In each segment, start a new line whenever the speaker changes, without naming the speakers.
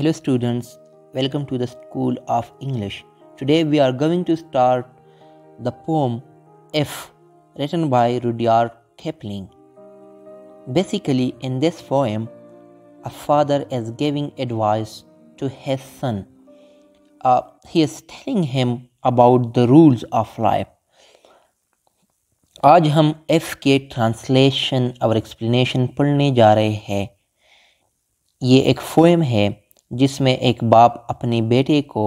Hello students, welcome to the School of English. Today we are going to start the poem F written by Rudyard Kipling. Basically in this poem a father is giving advice to his son. Uh, he is telling him about the rules of life. आज हम F के translation और explanation पढ़ने जा रहे हैं ये एक फोएम है जिसमें एक बाप अपने बेटे को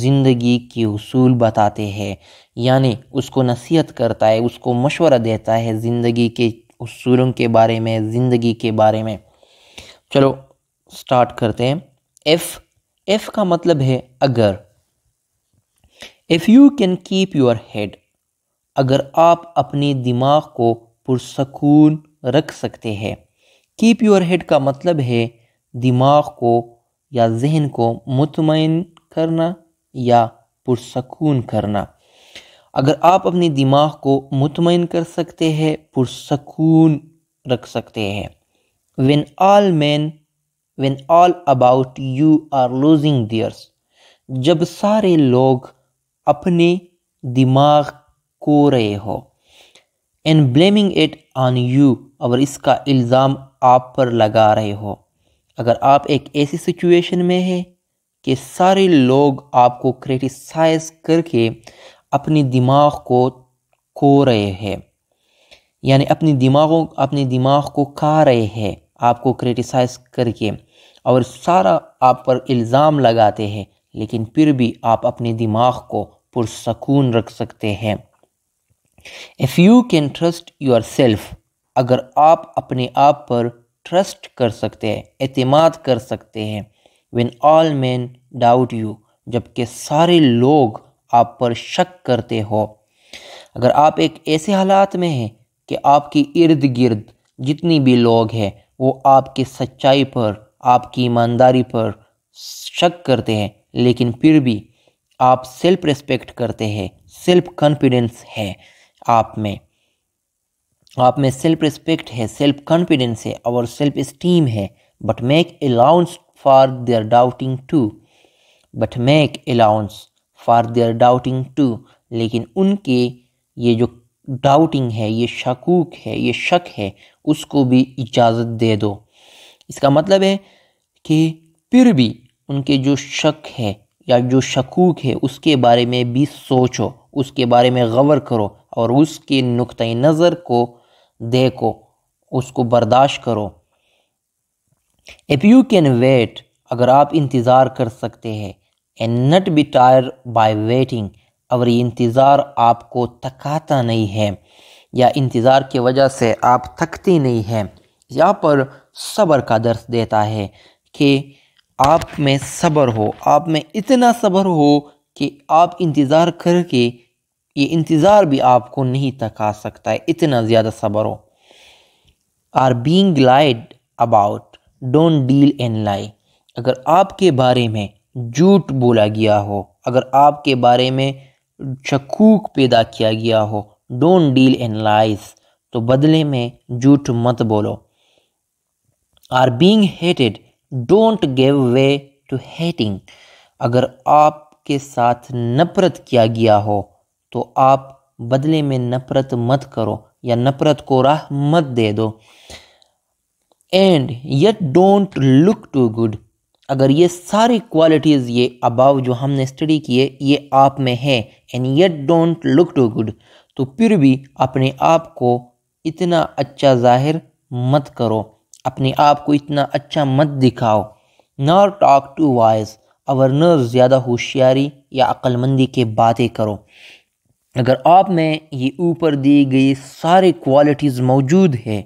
ज़िंदगी के उसूल बताते हैं यानी उसको नसीहत करता है उसको मशवरा देता है ज़िंदगी के उसूलों के बारे में ज़िंदगी के बारे में चलो स्टार्ट करते हैं एफ़ एफ़ का मतलब है अगर if you can keep your head अगर आप अपने दिमाग को पुरसकून रख सकते हैं कीप योर हेड का मतलब है दिमाग को या जहन को मुतमिन करना या पुरसकून करना अगर आप अपने दिमाग को मुतमिन कर सकते हैं पुरसकून रख सकते हैं when all man one all about you are losing theirs जब सारे लोग अपने दिमाग को रहे हो and blaming it on you और इसका इल्ज़ाम आप पर लगा रहे हो अगर आप एक ऐसी सिचुएशन में हैं कि सारे लोग आपको क्रिटिसाइज करके अपने दिमाग को खो रहे हैं यानी अपने दिमागों अपने दिमाग को खा रहे हैं आपको क्रिटिसाइज करके और सारा आप पर इल्ज़ाम लगाते हैं लेकिन फिर भी आप अपने दिमाग को पुरसकून रख सकते हैं if you can trust your self अगर आप अपने आप पर ट्रस्ट कर सकते हैं अतमाद कर सकते हैं when all men doubt you जबकि सारे लोग आप पर शक करते हो अगर आप एक ऐसे हालात में हैं कि आपकी इर्द गिर्द जितनी भी लोग हैं वो आपकी सच्चाई पर आपकी ईमानदारी पर शक करते हैं लेकिन फिर भी आप सेल्फ रिस्पेक्ट करते हैं सेल्फ कॉन्फिडेंस है आप में आप में सेल्फ रिस्पेक्ट है सेल्फ कॉन्फिडेंस है और सेल्फ इस्टीम है but make allowance for their doubting too but make allowance for their doubting too लेकिन उनके ये जो डाउटिंग है ये शकूक है ये शक है उसको भी इजाज़त दे दो इसका मतलब है कि फिर भी उनके जो शक है या जो शकूक है उसके बारे में भी सोचो उसके बारे में गौर करो और उसके नुक़ नज़र को देखो उसको बर्दाश्त करो इफ़ यू कैन वेट अगर आप इंतज़ार कर सकते हैं and not be tired by waiting अगर ये इंतज़ार आपको थकाता नहीं है या इंतज़ार की वजह से आप थकती नहीं हैं यहाँ पर सब्र का दर्श देता है कि आप में सब्र हो आप में इतना सब्र हो कि आप इंतज़ार करके ये इंतज़ार भी आपको नहीं थका सकता है इतना ज़्यादा सबर हो or being lied about don't deal in lie अगर आपके बारे में झूठ बोला गया हो अगर आपके बारे में शकूक पैदा किया गया हो डोंट डील इन लाइज तो बदले में झूठ मत बोलो or being hated don't give way to hating अगर आपके साथ नफरत किया गया हो तो आप बदले में नफरत मत करो या नफरत को राह मत दे दो and yet don't look too good अगर ये सारी क्वालिटीज़ ये अबाव जो हमने स्टडी किए ये आप में है and yet don't look too good तो फिर भी अपने आप को इतना अच्छा जाहिर मत करो अपने आप को इतना अच्छा मत दिखाओ नॉर टॉक टू वाइज और न ज़्यादा होशियारी या अक्लमंदी के बातें करो अगर आप में ये ऊपर दी गई सारे क्वालिटीज़ मौजूद हैं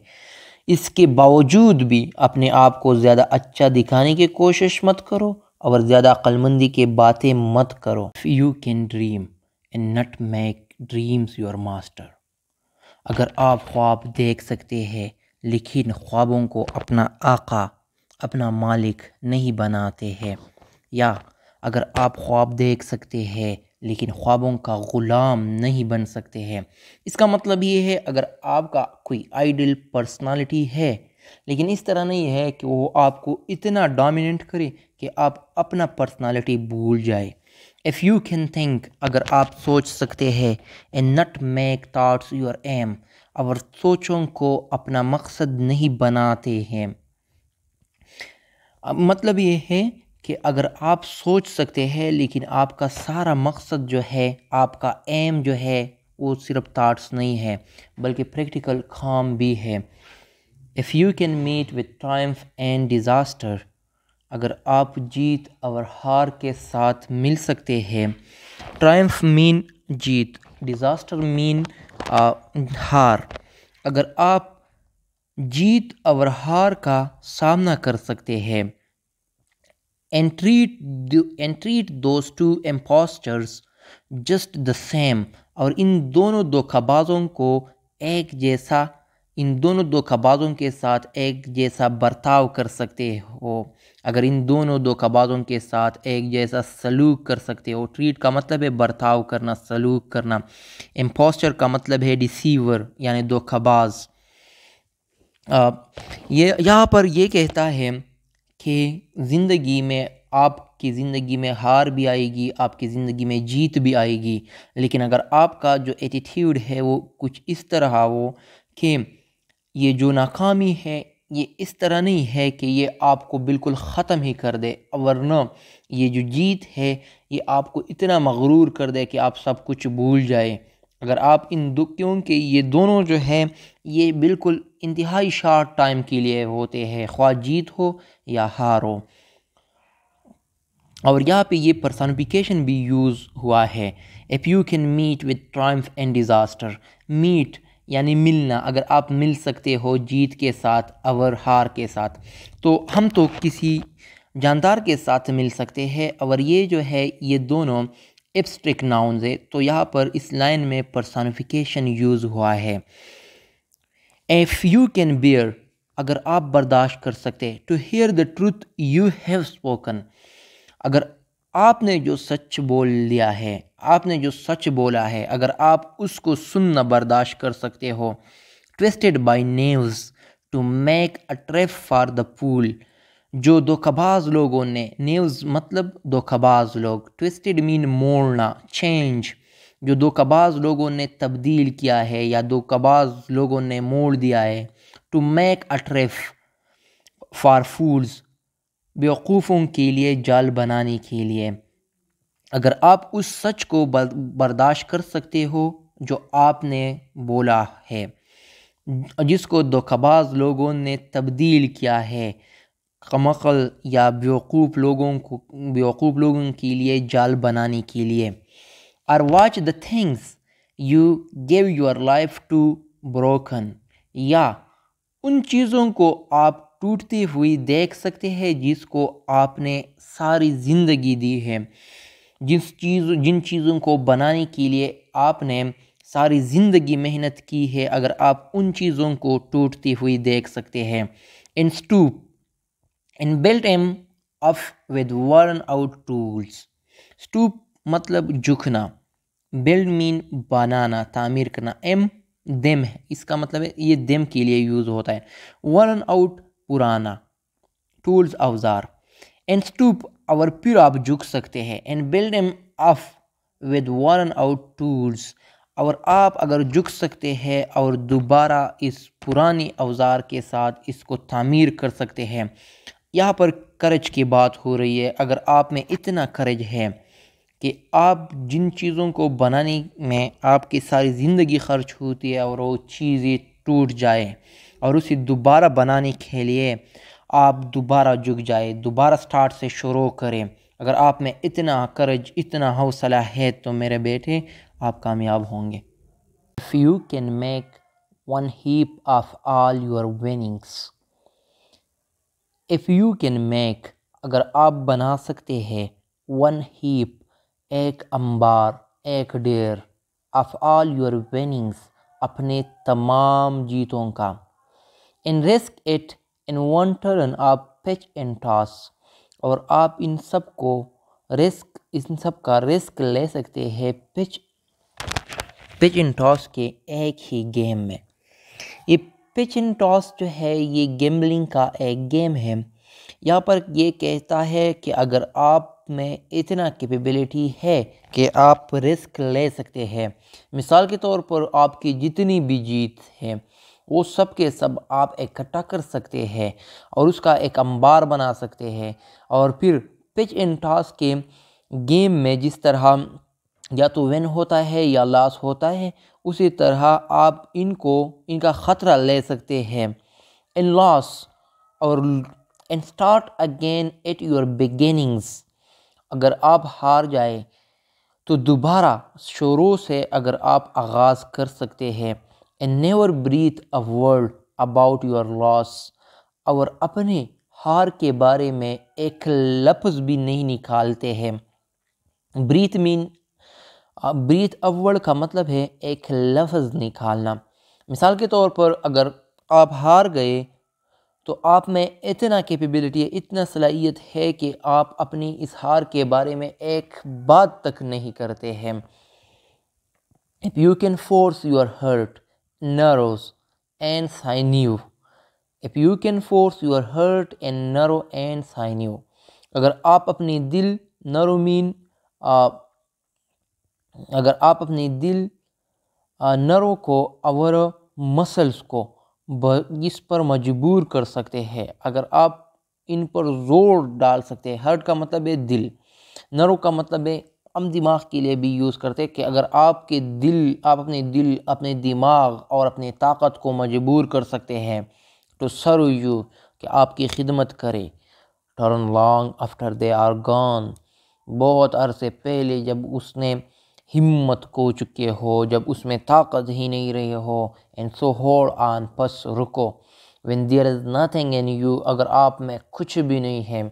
इसके बावजूद भी अपने आप को ज़्यादा अच्छा दिखाने की कोशिश मत करो और ज़्यादा अक्लमंदी के बातें मत करो you can dream and not make dreams your master अगर आप ख्वाब देख सकते हैं लेकिन ख्वाबों को अपना आका अपना मालिक नहीं बनाते हैं या अगर आप ख्वाब देख सकते हैं लेकिन ख्वाबों का ग़ुलाम नहीं बन सकते हैं इसका मतलब ये है अगर आपका कोई आइडल पर्सनालिटी है लेकिन इस तरह नहीं है कि वो आपको इतना डोमिनेट करे कि आप अपना पर्सनालिटी भूल जाए इफ़ यू कैन थिंक अगर आप सोच सकते हैं ए not make thoughts your aim और सोचों को अपना मकसद नहीं बनाते हैं मतलब ये है कि अगर आप सोच सकते हैं लेकिन आपका सारा मकसद जो है आपका एम जो है वो सिर्फ थाट्स नहीं है बल्कि प्रैक्टिकल काम भी है if you can meet with triumph and disaster अगर आप जीत और हार के साथ मिल सकते हैं ट्राइम्फ मीन जीत डिज़ास्टर मीन हार अगर आप जीत और हार का सामना कर सकते हैं and treat, the, and treat those two just the same और इन दोनों धोखाबाजों को एक जैसा इन दोनों धोखाबाजों के साथ एक जैसा बर्ताव कर सकते हो अगर इन दोनों धोखाबाजों के साथ एक जैसा सलूक कर सकते हो ट्रीट का मतलब है बर्ताव करना सलूक करना एम्पोस्टर का मतलब है डिसीवर यानी धोखाबाज ये यहाँ पर यह कहता है कि ज़िंदगी में आपकी ज़िंदगी में हार भी आएगी आपकी ज़िंदगी में जीत भी आएगी लेकिन अगर आपका जो एटीट्यूड है वो कुछ इस तरह हो कि ये जो नाकामी है ये इस तरह नहीं है कि ये आपको बिल्कुल ख़त्म ही कर दे वरना ये जो जीत है ये आपको इतना मगरूर कर दे कि आप सब कुछ भूल जाए अगर आप इन दो क्योंकि ये दोनों जो है ये बिल्कुल इंतहाई शार्ट टाइम के लिए होते हैं ख्वा जीत हो या हार हो और यहाँ पे ये पर्सनिफिकेशन भी यूज़ हुआ है if you can meet with triumph and disaster meet यानी मिलना अगर आप मिल सकते हो जीत के साथ और हार के साथ तो हम तो किसी जानदार के साथ मिल सकते हैं और ये जो है ये दोनों एब्स्ट्रिक नाउन है तो यहाँ पर इस लाइन में पर्सनिफिकेशन यूज़ हुआ है एफ यू कैन बियर अगर आप बर्दाश्त कर सकते to hear the truth you have spoken अगर आपने जो सच बोल लिया है आपने जो सच बोला है अगर आप उसको सुनना बर्दाश्त कर सकते हो twisted by knaves to make a trap for the fool जो धोखाबाज लोगों ने न्यूज़ मतलब धोखाबाज लोग ट्विस्टेड मीन मोड़ना चेंज जो धोखाबाज लोगों ने तब्दील किया है या धोखाबाज लोगों ने मोड़ दिया है टू मेक अट्रेफ फार फूल्स बेवकूफ़ों के लिए जाल बनाने के लिए अगर आप उस सच को बर्दाश्त कर सकते हो जो आपने बोला है जिसको धोखाबाज लोगों ने तब्दील किया है कमकल या बेवकूफ़ लोगों को बेवकूफ़ लोगों के लिए जाल बनाने के लिए और watch the things you give your life to broken या उन चीज़ों को आप टूटती हुई देख सकते हैं जिसको आपने सारी ज़िंदगी दी है जिस चीज़ जिन चीज़ों को बनाने के लिए आपने सारी ज़िंदगी मेहनत की है अगर आप उन चीज़ों को टूटती हुई देख सकते हैं इन stoop and built M of with worn out tools stoop मतलब झुकना बिल्ड मीन बनाना तामीर करना एम देम है इसका मतलब है ये देम के लिए यूज़ होता है वर्न आउट पुराना टूल्स अवजार एंड स्टूप और फिर आप झुक सकते हैं and build M of with worn out tools और आप अगर झुक सकते हैं और दोबारा इस पुरानी अवजार के साथ इसको तामीर कर सकते हैं यहाँ पर करज की बात हो रही है अगर आप में इतना करज है कि आप जिन चीज़ों को बनाने में आपकी सारी ज़िंदगी खर्च होती है और वो चीज़ें टूट जाए और उसे दोबारा बनाने के लिए आप दोबारा जुग जाए दोबारा स्टार्ट से शुरू करें अगर आप में इतना करज इतना हौसला है तो मेरे बेटे आप कामयाब होंगे if you can make one heap of all your winnings if you can make अगर आप बना सकते हैं वन हीप एक अंबार एक डेर ऑफ ऑल योर विनिंग्स अपने तमाम जीतों का and risk it on one turn आप पिच इन टॉस और आप इन सब को रिस्क इन सब का रिस्क ले सकते हैं पिच पिच इन टॉस के एक ही गेम में ये पिच इन टॉस जो है ये गेमलिंग का एक गेम है यहाँ पर ये कहता है कि अगर आप में इतना कैपेबिलिटी है कि आप रिस्क ले सकते हैं मिसाल के तौर पर आपकी जितनी भी जीत है वो सब के सब आप इकट्ठा कर सकते हैं और उसका एक अंबार बना सकते हैं और फिर पिच इन टॉस के गेम में जिस तरह या तो विन होता है या लॉस होता है उसी तरह आप इनको इनका ख़तरा ले सकते हैं इन लॉस और and start again at your beginnings अगर आप हार जाए तो दोबारा शुरू से अगर आप आगाज़ कर सकते हैं and never breathe a word about your loss और अपने हार के बारे में एक लफ्ज़ भी नहीं निकालते हैं ब्रीथ मीन अब ब्रीथ अव्वल का मतलब है एक लफ्ज़ निकालना मिसाल के तौर पर अगर आप हार गए तो आप में इतना कैपेबिलिटी है इतना सलाहियत है कि आप अपनी इस हार के बारे में एक बात तक नहीं करते हैं if you can force your heart nerve and sinew if you can force your heart and nerve and sinew अगर आप अपनी दिल नरोमीन अगर आप अपने दिल नर्व को और मसल्स को इस पर मजबूर कर सकते हैं अगर आप इन पर ज़ोर डाल सकते हैं हर्ट का मतलब है दिल नर्व का मतलब है हम दिमाग के लिए भी यूज़ करते हैं कि अगर आपके दिल आप अपने दिल अपने दिमाग और अपनी ताकत को मजबूर कर सकते हैं तो सर यू कि आपकी खिदमत करे turn long after they are gone बहुत अरसे पहले जब उसने हिम्मत को चुके हो जब उसमें ताकत ही नहीं रही हो एंड सो होड़ आन पस रुको when there is nothing in you अगर आप में कुछ भी नहीं है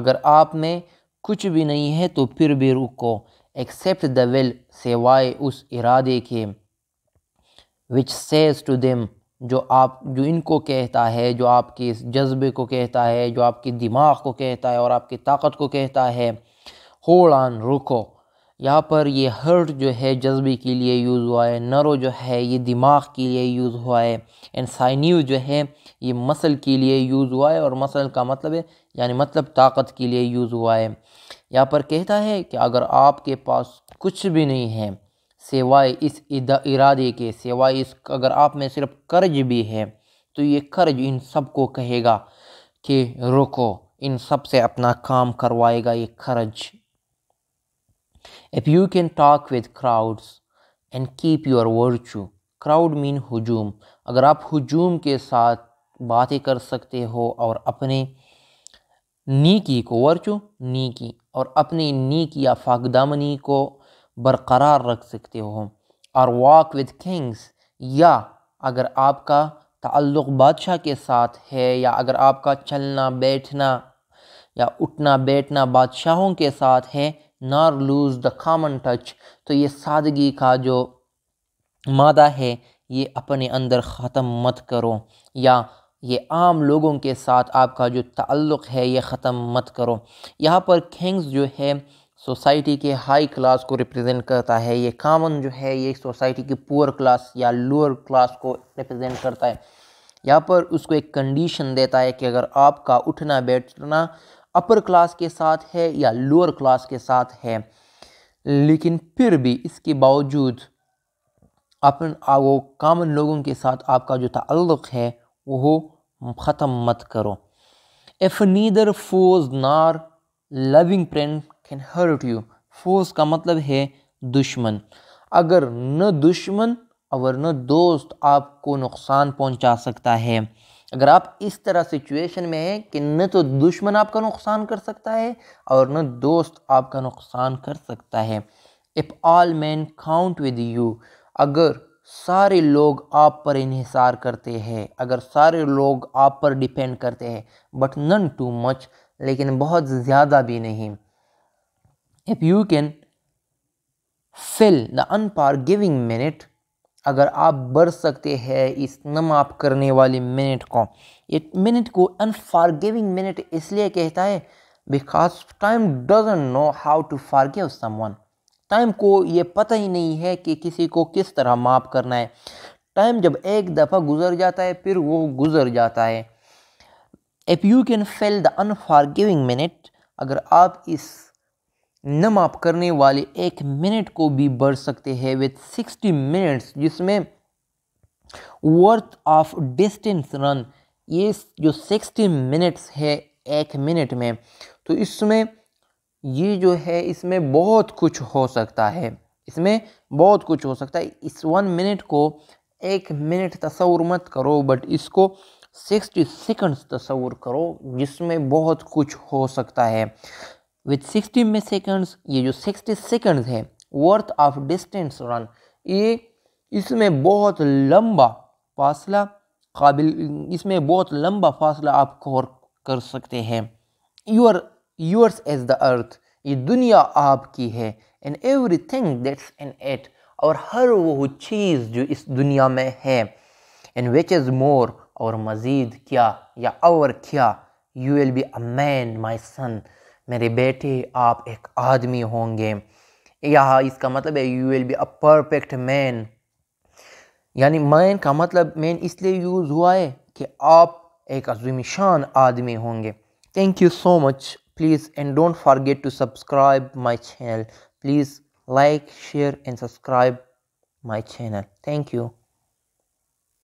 अगर आप में कुछ भी नहीं है तो फिर भी रुको एक्सेप्ट द विल सेवाए उस इरादे के विच सेज टू देम जो आप जो इनको कहता है जो आपके इस जज्बे को कहता है जो आपके दिमाग को कहता है और आपकी ताकत को कहता है होड़ आन रुको यहाँ पर ये हर्ट जो है जज्बे के लिए यूज़ हुआ है नरो जो है ये दिमाग के लिए यूज़ हुआ है एंड साइन्यू जो है ये मसल के लिए यूज़ हुआ है और मसल का मतलब है यानी मतलब ताकत के लिए यूज़ हुआ है यहाँ पर कहता है कि अगर आपके पास कुछ भी नहीं है सिवाय इस इरादे के सिवाय इस अगर आप में सिर्फ कर्ज भी है तो ये कर्ज इन सब को कहेगा कि रुको इन सब से अपना काम करवाएगा ये कर्ज If you can talk with crowds and keep your virtue, crowd mean हजूम अगर आप हजूम के साथ बातें कर सकते हो और अपने नी की को वर्चू नीकी और अपने नीकी या फाकदामनी को बरकरार रख सकते हो और वॉक विद किंग्स या अगर आपका ताल्लुक़ बादशाह के साथ है या अगर आपका चलना बैठना या उठना बैठना बादशाहों के साथ है nor lose the common touch तो ये सादगी का जो मादा है ये अपने अंदर ख़त्म मत करो या ये आम लोगों के साथ आपका जो ताल्लुक़ है ये ख़त्म मत करो यहाँ पर किंग्स जो है सोसाइटी के हाई क्लास को रिप्रेजेंट करता है ये कामन जो है ये सोसाइटी की पुअर क्लास या लोअर क्लास को रिप्रेजेंट करता है यहाँ पर उसको एक कंडीशन देता है कि अगर आपका उठना बैठना अपर क्लास के साथ है या लोअर क्लास के साथ है लेकिन फिर भी इसके बावजूद अपन वो कामन लोगों के साथ आपका जो ताल्लुक़ है वो ख़त्म मत करो if neither foes nor loving friend can hurt you foes का मतलब है दुश्मन अगर न दुश्मन और न दोस्त आपको नुकसान पहुंचा सकता है अगर आप इस तरह सिचुएशन में हैं कि न तो दुश्मन आपका नुकसान कर सकता है और न दोस्त आपका नुकसान कर सकता है if all man count with you अगर सारे लोग आप पर इहसार करते हैं अगर सारे लोग आप पर डिपेंड करते हैं बट नन टू मच लेकिन बहुत ज़्यादा भी नहीं if you can fill the unforgiving minute अगर आप बढ़ सकते हैं इस नम आप करने वाले मिनट को ये मिनट को अनफॉरगिविंग मिनट इसलिए कहता है because time doesn't know how to forgive someone time को ये पता ही नहीं है कि किसी को किस तरह माफ़ करना है टाइम जब एक दफ़ा गुजर जाता है फिर वो गुजर जाता है if you can fill the unforgiving minute अगर आप इस नम आप करने वाले एक मिनट को भी बढ़ सकते हैं विथ सिक्सटी मिनट्स जिसमें वर्थ ऑफ डिस्टेंस रन ये जो सिक्सटी मिनट्स है एक मिनट में तो इसमें ये जो है इसमें बहुत कुछ हो सकता है इसमें बहुत कुछ हो सकता है इस वन मिनट को एक मिनट तस्वर मत करो बट इसको सिक्सटी सेकंड्स तस्वर करो जिसमें बहुत कुछ हो सकता है विथ सिक्सटी में सेकेंड्स ये जो सिक्सटी सेकेंड्स है वर्थ ऑफ डिस्टेंस रन ये इसमें बहुत लंबा फासला काबिल इसमें बहुत लंबा फासला आप कवर कर सकते हैं your yours is the earth ये दुनिया आपकी है and everything that's in it और हर वो चीज़ जो इस दुनिया में है एंड विच इज़ मोर और मज़ीद क्या या और क्या you will be a man my son मेरे बेटे आप एक आदमी होंगे यह इसका मतलब है you will be a perfect man यानी मैन का मतलब मैन इसलिए यूज़ हुआ है कि आप एक अजुमिशान आदमी होंगे thank you so much please and don't forget to subscribe my channel please like share and subscribe my channel thank you